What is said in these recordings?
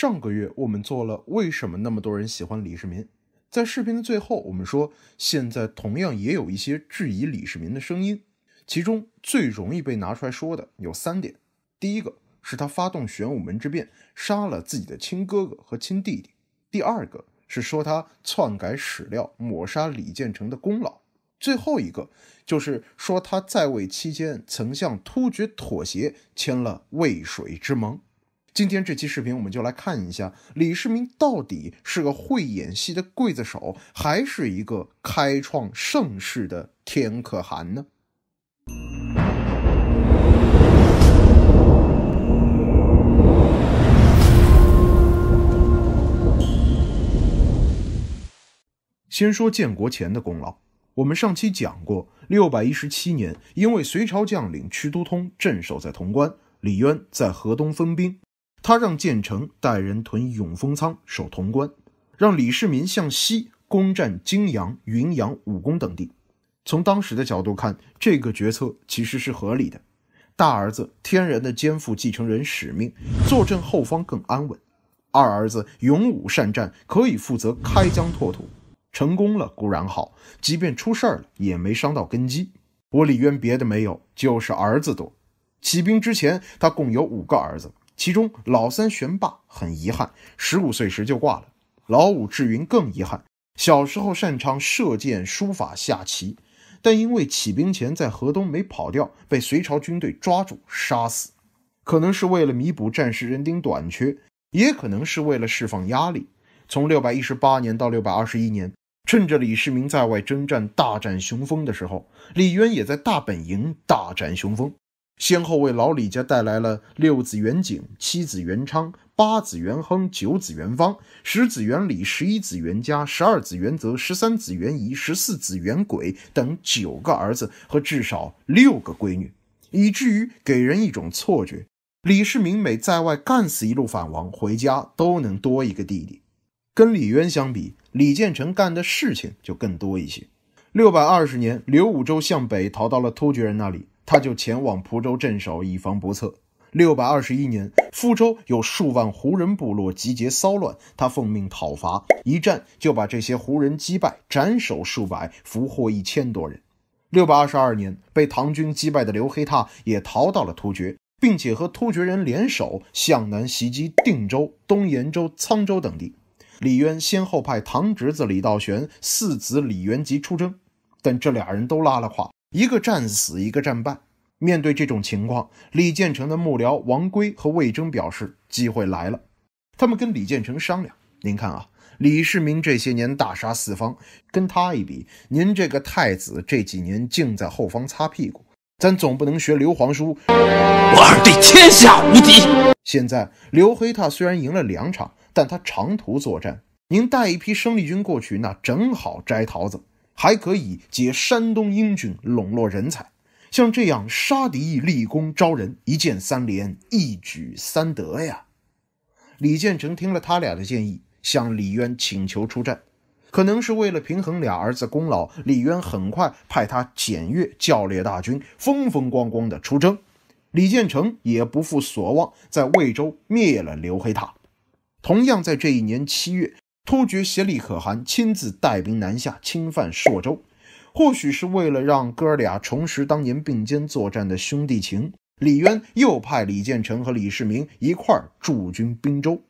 上个月我们做了为什么那么多人喜欢李世民，在视频的最后，我们说现在同样也有一些质疑李世民的声音，其中最容易被拿出来说的有三点：第一个是他发动玄武门之变，杀了自己的亲哥哥和亲弟弟；第二个是说他篡改史料，抹杀李建成的功劳；最后一个就是说他在位期间曾向突厥妥协，签了渭水之盟。今天这期视频，我们就来看一下李世民到底是个会演戏的刽子手，还是一个开创盛世的天可汗呢？先说建国前的功劳，我们上期讲过，六百一十七年，因为隋朝将领屈都通镇守在潼关，李渊在河东分兵。他让建成带人屯永丰仓，守潼关；让李世民向西攻占泾阳、云阳、武功等地。从当时的角度看，这个决策其实是合理的。大儿子天然的肩负继承人使命，坐镇后方更安稳；二儿子勇武善战，可以负责开疆拓土。成功了固然好，即便出事儿了也没伤到根基。我李渊别的没有，就是儿子多。起兵之前，他共有五个儿子。其中，老三玄霸很遗憾，十五岁时就挂了；老五智云更遗憾，小时候擅长射箭、书法、下棋，但因为起兵前在河东没跑掉，被隋朝军队抓住杀死。可能是为了弥补战时人丁短缺，也可能是为了释放压力。从六百一十八年到六百二十一年，趁着李世民在外征战、大展雄风的时候，李渊也在大本营大展雄风。先后为老李家带来了六子元景、七子元昌、八子元亨、九子元方、十子元礼、十一子元嘉、十二子元泽、十三子元仪、十四子元轨等九个儿子和至少六个闺女，以至于给人一种错觉：李世民每在外干死一路反王，回家都能多一个弟弟。跟李渊相比，李建成干的事情就更多一些。六百二十年，刘武周向北逃到了突厥人那里。他就前往蒲州镇守，以防不测。六百二十一年，福州有数万胡人部落集结骚乱，他奉命讨伐，一战就把这些胡人击败，斩首数百，俘获一千多人。六百二十二年，被唐军击败的刘黑闼也逃到了突厥，并且和突厥人联手向南袭击定州、东延州、沧州等地。李渊先后派唐侄子李道玄、四子李元吉出征，但这俩人都拉了胯。一个战死，一个战败。面对这种情况，李建成的幕僚王圭和魏征表示，机会来了。他们跟李建成商量：“您看啊，李世民这些年大杀四方，跟他一比，您这个太子这几年净在后方擦屁股，咱总不能学刘皇叔，我二弟天下无敌。现在刘黑闼虽然赢了两场，但他长途作战，您带一批生力军过去，那正好摘桃子。”还可以结山东英俊，笼络人才。像这样杀敌立功、招人，一箭三连，一举三得呀！李建成听了他俩的建议，向李渊请求出战。可能是为了平衡俩儿子功劳，李渊很快派他检阅、教烈大军，风风光光的出征。李建成也不负所望，在魏州灭了刘黑闼。同样在这一年七月。突厥协力可汗亲自带兵南下侵犯朔州，或许是为了让哥俩重拾当年并肩作战的兄弟情。李渊又派李建成和李世民一块驻军滨州。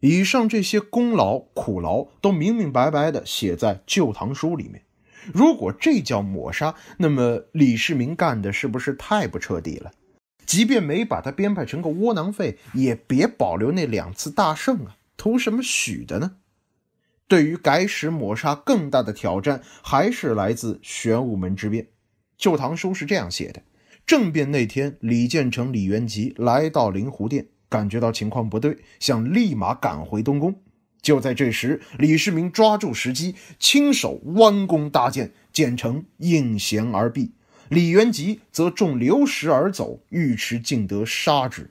以上这些功劳苦劳都明明白白地写在《旧唐书》里面。如果这叫抹杀，那么李世民干的是不是太不彻底了？即便没把他编排成个窝囊废，也别保留那两次大胜啊！图什么许的呢？对于改史抹杀更大的挑战，还是来自玄武门之变。《旧唐书》是这样写的：政变那天，李建成、李元吉来到灵湖殿，感觉到情况不对，想立马赶回东宫。就在这时，李世民抓住时机，亲手弯弓搭箭，建成应弦而毙；李元吉则中流石而走，尉迟敬德杀之。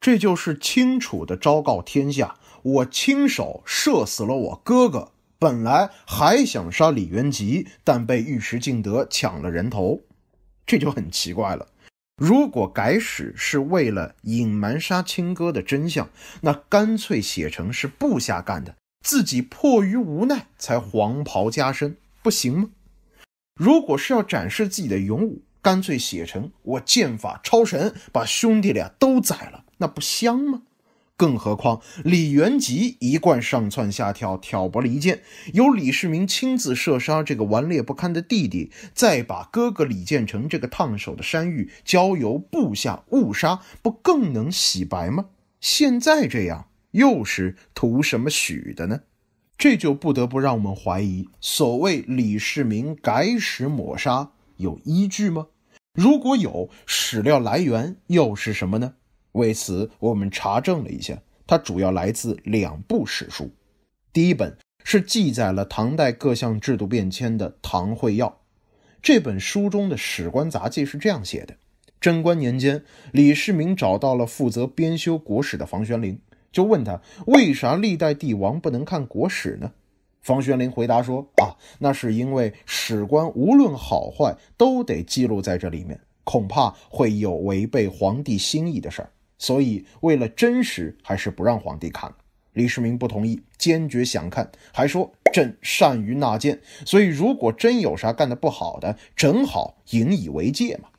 这就是清楚的昭告天下。我亲手射死了我哥哥，本来还想杀李元吉，但被尉迟敬德抢了人头，这就很奇怪了。如果改史是为了隐瞒杀亲哥的真相，那干脆写成是部下干的，自己迫于无奈才黄袍加身，不行吗？如果是要展示自己的勇武，干脆写成我剑法超神，把兄弟俩都宰了，那不香吗？更何况，李元吉一贯上蹿下跳，挑拨离间。由李世民亲自射杀这个顽劣不堪的弟弟，再把哥哥李建成这个烫手的山芋交由部下误杀，不更能洗白吗？现在这样，又是图什么许的呢？这就不得不让我们怀疑，所谓李世民改史抹杀有依据吗？如果有，史料来源又是什么呢？为此，我们查证了一下，它主要来自两部史书。第一本是记载了唐代各项制度变迁的《唐会要》。这本书中的《史官杂记》是这样写的：贞观年间，李世民找到了负责编修国史的房玄龄，就问他为啥历代帝王不能看国史呢？房玄龄回答说：“啊，那是因为史官无论好坏都得记录在这里面，恐怕会有违背皇帝心意的事儿。”所以，为了真实，还是不让皇帝看。李世民不同意，坚决想看，还说：“朕善于纳谏，所以如果真有啥干得不好的，正好引以为戒嘛。”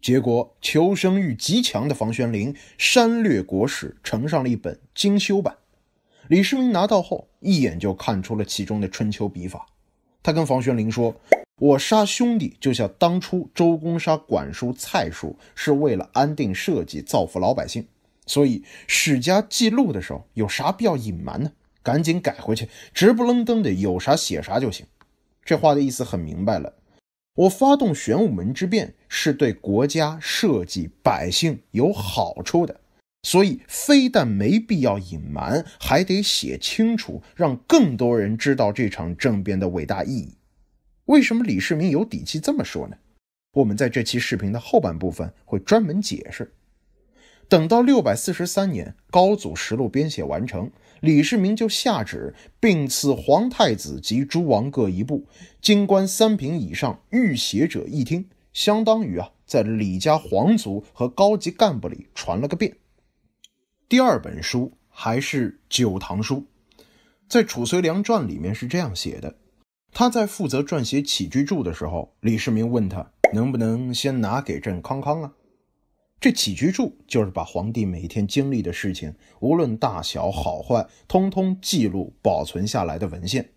结果，求生欲极强的房玄龄删略国史，呈上了一本精修版。李世民拿到后，一眼就看出了其中的春秋笔法。他跟房玄龄说。我杀兄弟，就像当初周公杀管叔、蔡叔，是为了安定社稷、造福老百姓。所以史家记录的时候，有啥必要隐瞒呢？赶紧改回去，直不愣登的，有啥写啥就行。这话的意思很明白了：我发动玄武门之变，是对国家、社稷、百姓有好处的。所以非但没必要隐瞒，还得写清楚，让更多人知道这场政变的伟大意义。为什么李世民有底气这么说呢？我们在这期视频的后半部分会专门解释。等到六百四十三年，高祖实录编写完成，李世民就下旨并赐皇太子及诸王各一部，京官三品以上御写者一听，相当于啊，在李家皇族和高级干部里传了个遍。第二本书还是《九堂书》，在《褚遂良传》里面是这样写的。他在负责撰写《起居注》的时候，李世民问他能不能先拿给朕康康啊？这《起居注》就是把皇帝每天经历的事情，无论大小好坏，通通记录保存下来的文献。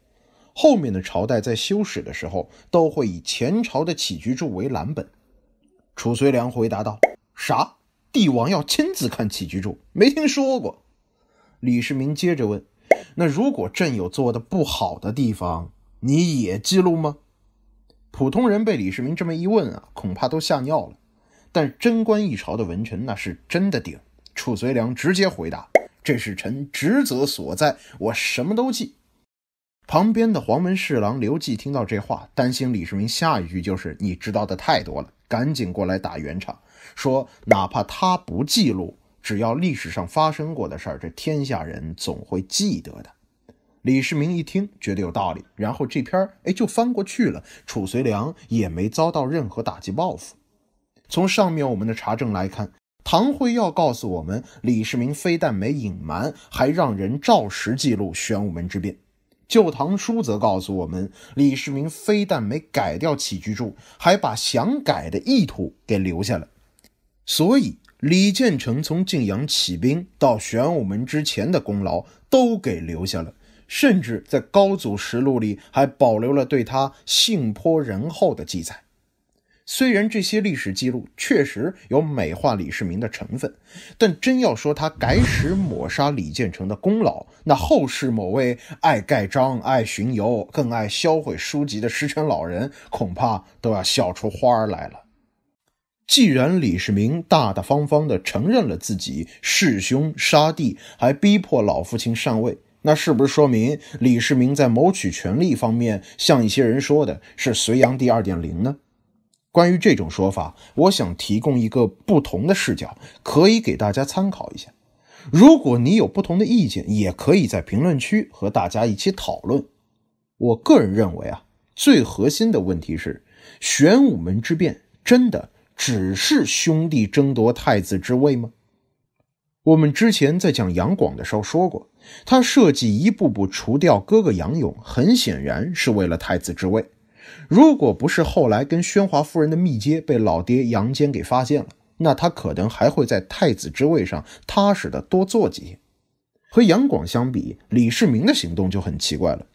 后面的朝代在修史的时候，都会以前朝的《起居注》为蓝本。褚遂良回答道：“啥？帝王要亲自看《起居注》？没听说过。”李世民接着问：“那如果朕有做的不好的地方？”你也记录吗？普通人被李世民这么一问啊，恐怕都吓尿了。但贞观一朝的文臣那是真的顶。褚遂良直接回答：“这是臣职责所在，我什么都记。”旁边的黄门侍郎刘季听到这话，担心李世民下一句就是“你知道的太多了”，赶紧过来打圆场，说：“哪怕他不记录，只要历史上发生过的事儿，这天下人总会记得的。”李世民一听，觉得有道理，然后这篇儿哎就翻过去了。褚遂良也没遭到任何打击报复。从上面我们的查证来看，唐会要告诉我们，李世民非但没隐瞒，还让人照实记录玄武门之变。旧唐书则告诉我们，李世民非但没改掉起居注，还把想改的意图给留下了。所以，李建成从晋阳起兵到玄武门之前的功劳都给留下了。甚至在《高祖实录》里还保留了对他性颇仁厚的记载。虽然这些历史记录确实有美化李世民的成分，但真要说他改史抹杀李建成的功劳，那后世某位爱盖章、爱巡游、更爱销毁书籍的拾泉老人，恐怕都要笑出花儿来了。既然李世民大大方方地承认了自己弑兄杀弟，还逼迫老父亲上位。那是不是说明李世民在谋取权力方面，像一些人说的是隋炀帝二点零呢？关于这种说法，我想提供一个不同的视角，可以给大家参考一下。如果你有不同的意见，也可以在评论区和大家一起讨论。我个人认为啊，最核心的问题是：玄武门之变真的只是兄弟争夺太子之位吗？我们之前在讲杨广的时候说过。他设计一步步除掉哥哥杨勇，很显然是为了太子之位。如果不是后来跟宣华夫人的密接被老爹杨坚给发现了，那他可能还会在太子之位上踏实的多坐几天。和杨广相比，李世民的行动就很奇怪了。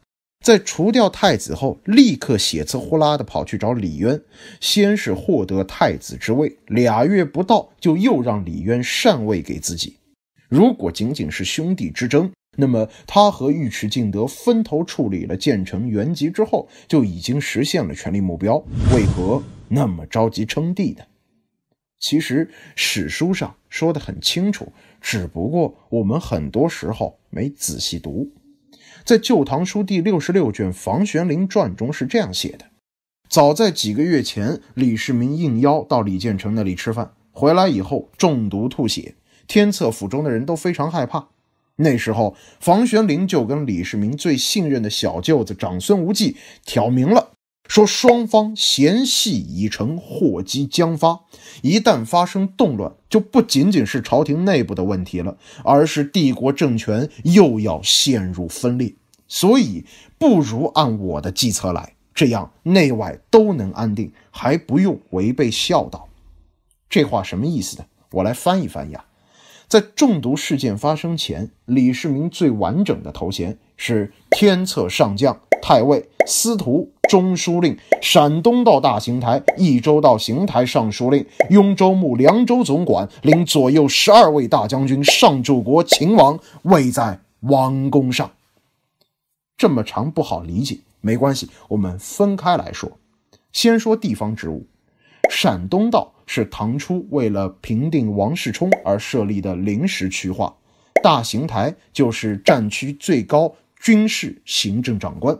在除掉太子后，立刻血呲呼啦的跑去找李渊，先是获得太子之位，俩月不到就又让李渊禅位给自己。如果仅仅是兄弟之争，那么，他和尉迟敬德分头处理了建成、元吉之后，就已经实现了权力目标。为何那么着急称帝呢？其实史书上说得很清楚，只不过我们很多时候没仔细读。在《旧唐书》第六十六卷《房玄龄传》中是这样写的：早在几个月前，李世民应邀到李建成那里吃饭，回来以后中毒吐血，天策府中的人都非常害怕。那时候，房玄龄就跟李世民最信任的小舅子长孙无忌挑明了，说双方嫌隙已成，祸及将发。一旦发生动乱，就不仅仅是朝廷内部的问题了，而是帝国政权又要陷入分裂。所以，不如按我的计策来，这样内外都能安定，还不用违背孝道。这话什么意思呢？我来翻一翻呀。在中毒事件发生前，李世民最完整的头衔是天策上将、太尉、司徒、中书令、陕东道大行台、益州道行台尚书令、雍州牧、凉州总管，领左右十二位大将军，上柱国、秦王，位在王宫上。这么长不好理解，没关系，我们分开来说。先说地方职务，陕东道。是唐初为了平定王世充而设立的临时区划，大邢台就是战区最高军事行政长官。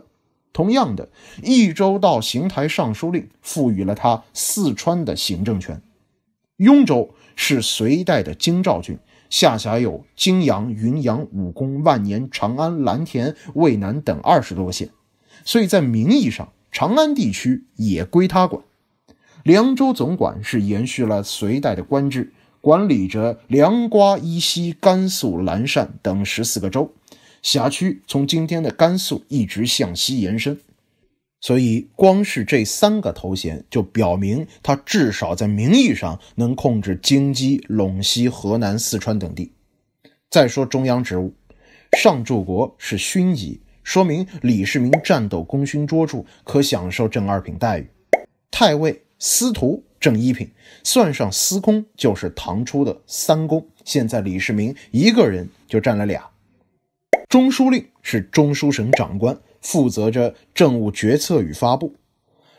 同样的，益州到邢台尚书令赋予了他四川的行政权。雍州是隋代的京兆郡，下辖有泾阳、云阳、武功、万年、长安、蓝田、渭南等二十多个县，所以在名义上，长安地区也归他管。凉州总管是延续了隋代的官制，管理着凉瓜伊西甘肃兰善等十四个州，辖区从今天的甘肃一直向西延伸。所以，光是这三个头衔就表明他至少在名义上能控制京畿陇西河南四川等地。再说中央职务，上柱国是勋级，说明李世民战斗功勋卓著，可享受正二品待遇。太尉。司徒正一品，算上司空，就是唐初的三公。现在李世民一个人就占了俩。中书令是中书省长官，负责着政务决策与发布。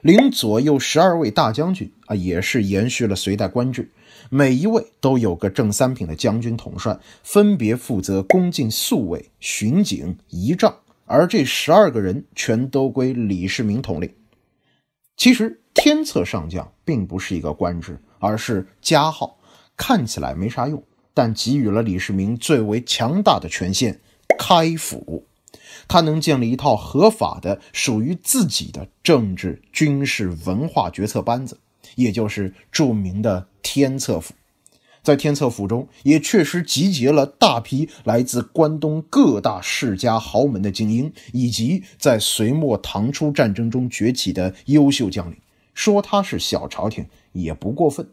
领左右十二位大将军啊，也是延续了隋代官制，每一位都有个正三品的将军统帅，分别负责宫禁宿卫、巡警仪仗。而这十二个人全都归李世民统领。其实。天策上将并不是一个官职，而是加号，看起来没啥用，但给予了李世民最为强大的权限——开府。他能建立一套合法的、属于自己的政治、军事、文化决策班子，也就是著名的天策府。在天策府中，也确实集结了大批来自关东各大世家豪门的精英，以及在隋末唐初战争中崛起的优秀将领。说他是小朝廷也不过分，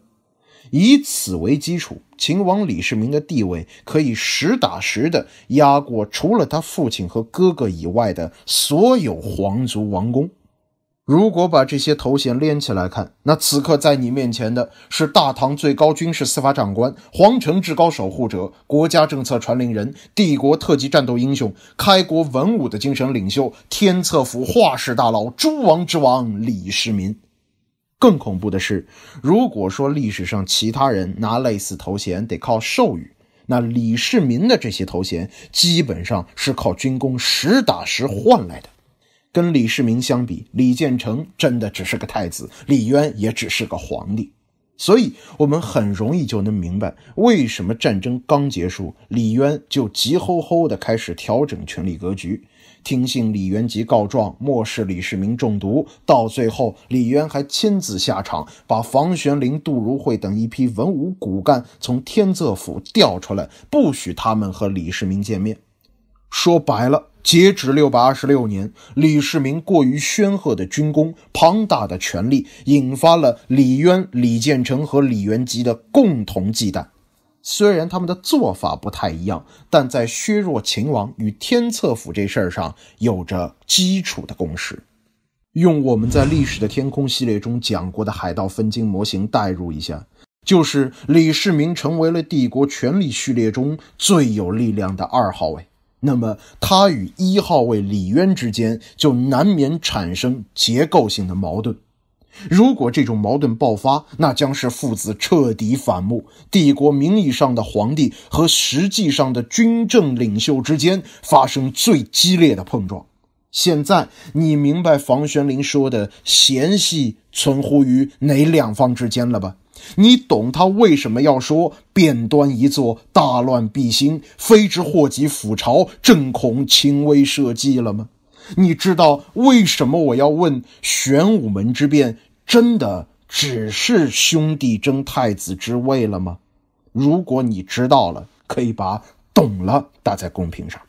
以此为基础，秦王李世民的地位可以实打实的压过除了他父亲和哥哥以外的所有皇族王公。如果把这些头衔连起来看，那此刻在你面前的是大唐最高军事司法长官、皇城至高守护者、国家政策传令人、帝国特级战斗英雄、开国文武的精神领袖、天策府画史大佬、诸王之王李世民。更恐怖的是，如果说历史上其他人拿类似头衔得靠授予，那李世民的这些头衔基本上是靠军功实打实换来的。跟李世民相比，李建成真的只是个太子，李渊也只是个皇帝。所以，我们很容易就能明白，为什么战争刚结束，李渊就急吼吼地开始调整权力格局，听信李元吉告状，漠视李世民中毒，到最后，李渊还亲自下场，把房玄龄、杜如晦等一批文武骨干从天策府调出来，不许他们和李世民见面。说白了。截止六百二十六年，李世民过于煊赫的军功、庞大的权力，引发了李渊、李建成和李元吉的共同忌惮。虽然他们的做法不太一样，但在削弱秦王与天策府这事儿上，有着基础的共识。用我们在《历史的天空》系列中讲过的海盗分金模型代入一下，就是李世民成为了帝国权力序列中最有力量的二号位。那么，他与一号位李渊之间就难免产生结构性的矛盾。如果这种矛盾爆发，那将是父子彻底反目，帝国名义上的皇帝和实际上的军政领袖之间发生最激烈的碰撞。现在你明白房玄龄说的嫌隙存乎于哪两方之间了吧？你懂他为什么要说变端一座，大乱必兴，非之祸及府朝，正恐轻微社稷”了吗？你知道为什么我要问玄武门之变真的只是兄弟争太子之位了吗？如果你知道了，可以把“懂了”打在公屏上。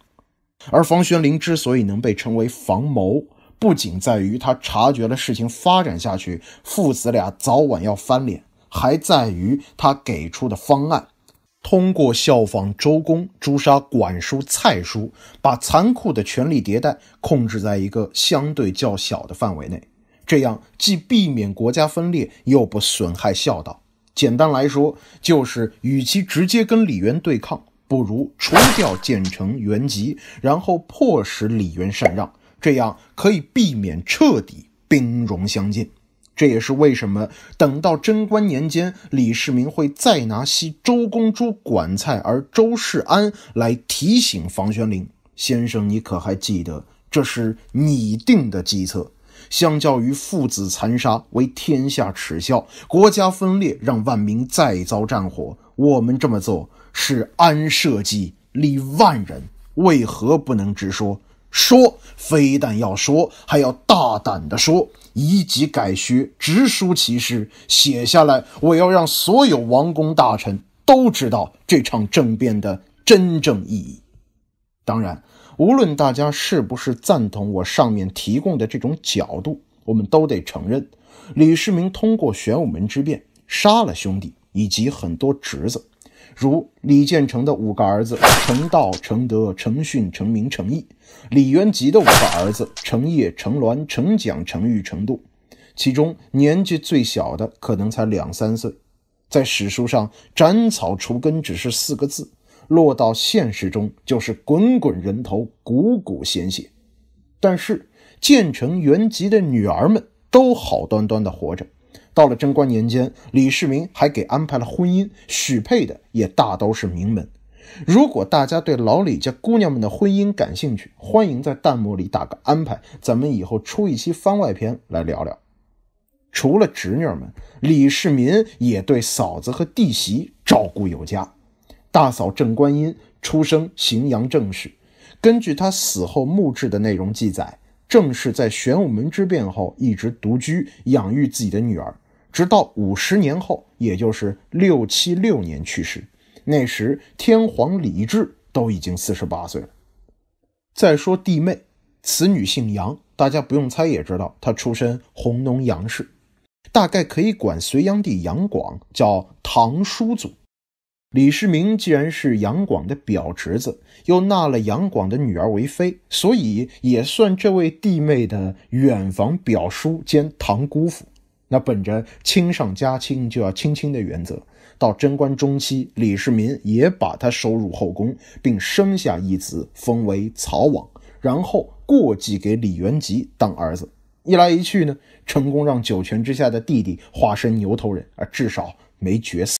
而房玄龄之所以能被称为房谋，不仅在于他察觉了事情发展下去，父子俩早晚要翻脸。还在于他给出的方案，通过效仿周公诛杀管叔、蔡叔，把残酷的权力迭代控制在一个相对较小的范围内，这样既避免国家分裂，又不损害孝道。简单来说，就是与其直接跟李渊对抗，不如除掉建成、元吉，然后迫使李渊禅让，这样可以避免彻底兵戎相见。这也是为什么，等到贞观年间，李世民会再拿西周公诛管蔡，而周世安来提醒房玄龄先生，你可还记得，这是拟定的计策。相较于父子残杀，为天下耻笑，国家分裂，让万民再遭战火，我们这么做是安社稷，立万人，为何不能直说？说，非但要说，还要大胆的说，以己改学，直书其事，写下来。我要让所有王公大臣都知道这场政变的真正意义。当然，无论大家是不是赞同我上面提供的这种角度，我们都得承认，李世民通过玄武门之变杀了兄弟以及很多侄子。如李建成的五个儿子：成道、成德、成训、成名、成义；李元吉的五个儿子：成业、成鸾、成蒋、成玉、成度。其中年纪最小的可能才两三岁。在史书上“斩草除根”只是四个字，落到现实中就是滚滚人头、汩汩鲜血。但是建成、元吉的女儿们都好端端的活着。到了贞观年间，李世民还给安排了婚姻，许配的也大都是名门。如果大家对老李家姑娘们的婚姻感兴趣，欢迎在弹幕里打个安排，咱们以后出一期番外篇来聊聊。除了侄女们，李世民也对嫂子和弟媳照顾有加。大嫂郑观音出生荥阳郑氏，根据她死后墓志的内容记载，郑氏在玄武门之变后一直独居，养育自己的女儿。直到五十年后，也就是六七六年去世，那时天皇李治都已经四十八岁了。再说弟妹，此女姓杨，大家不用猜也知道，她出身弘农杨氏，大概可以管隋炀帝杨广叫堂叔祖。李世民既然是杨广的表侄子，又纳了杨广的女儿为妃，所以也算这位弟妹的远房表叔兼堂姑父。那本着亲上加亲就要亲亲的原则，到贞观中期，李世民也把他收入后宫，并生下一子，封为曹王，然后过继给李元吉当儿子。一来一去呢，成功让九泉之下的弟弟化身牛头人，而至少没绝嗣。